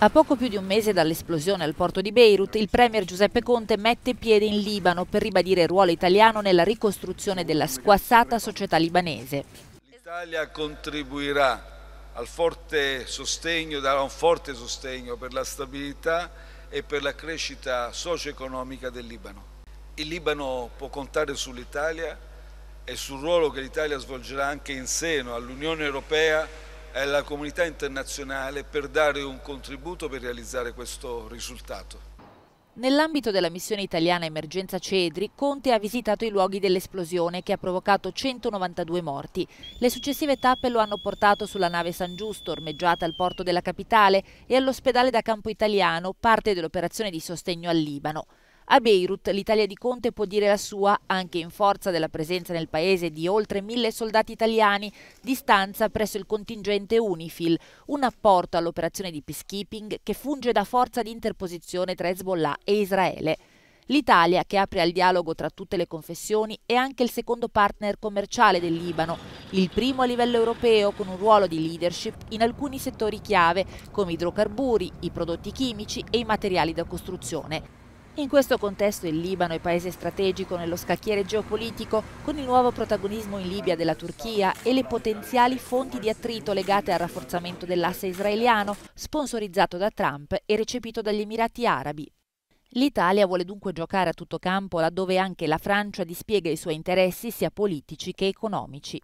A poco più di un mese dall'esplosione al porto di Beirut, il premier Giuseppe Conte mette piede in Libano per ribadire il ruolo italiano nella ricostruzione della squassata società libanese. L'Italia contribuirà al forte sostegno, darà un forte sostegno per la stabilità e per la crescita socio-economica del Libano. Il Libano può contare sull'Italia e sul ruolo che l'Italia svolgerà anche in seno all'Unione Europea alla comunità internazionale per dare un contributo per realizzare questo risultato. Nell'ambito della missione italiana Emergenza Cedri, Conte ha visitato i luoghi dell'esplosione che ha provocato 192 morti. Le successive tappe lo hanno portato sulla nave San Giusto, ormeggiata al porto della capitale, e all'ospedale da campo italiano, parte dell'operazione di sostegno al Libano. A Beirut l'Italia di Conte può dire la sua anche in forza della presenza nel paese di oltre mille soldati italiani di stanza presso il contingente UNIFIL, un apporto all'operazione di peacekeeping che funge da forza di interposizione tra Hezbollah e Israele. L'Italia, che apre al dialogo tra tutte le confessioni, è anche il secondo partner commerciale del Libano, il primo a livello europeo con un ruolo di leadership in alcuni settori chiave come idrocarburi, i prodotti chimici e i materiali da costruzione. In questo contesto il Libano è paese strategico nello scacchiere geopolitico con il nuovo protagonismo in Libia della Turchia e le potenziali fonti di attrito legate al rafforzamento dell'asse israeliano, sponsorizzato da Trump e recepito dagli Emirati Arabi. L'Italia vuole dunque giocare a tutto campo laddove anche la Francia dispiega i suoi interessi sia politici che economici.